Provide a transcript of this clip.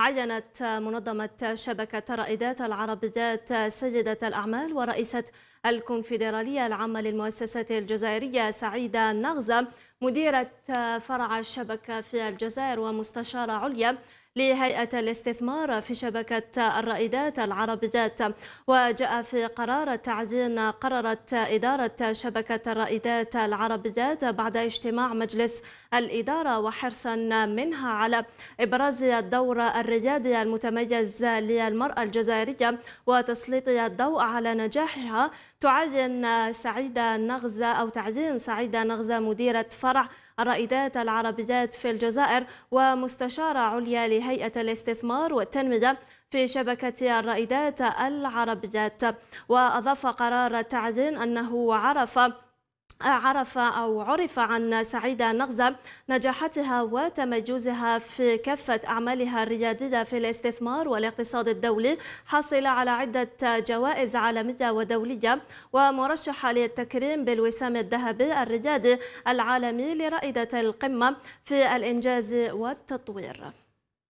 عينت منظمة شبكة رائدات العربيات سيدة الأعمال ورئيسة الكونفدرالية العامة للمؤسسات الجزائرية سعيدة نغزة مديرة فرع الشبكة في الجزائر ومستشارة عليا لهيئة الاستثمار في شبكة الرائدات العربيات وجاء في قرار التعيين قررت إدارة شبكة الرائدات العربيات بعد اجتماع مجلس الإدارة وحرصا منها على إبراز الدور الريادي المتميز للمرأة الجزائرية وتسليط الضوء على نجاحها تعين سعيدة نغزة أو تعيين سعيدة نغزة مديرة فرع الرائدات العربيات في الجزائر ومستشارة عليا لهيئة الاستثمار والتنمية في شبكة الرائدات العربيات وأضاف قرار تعزين أنه عرف عرف أو عرف عن سعيدة نغزة نجاحاتها وتميزها في كافة أعمالها الريادية في الاستثمار والاقتصاد الدولي حاصلة على عدة جوائز عالمية ودولية ومرشحة للتكريم بالوسام الذهبي الريادي العالمي لرائدة القمة في الإنجاز والتطوير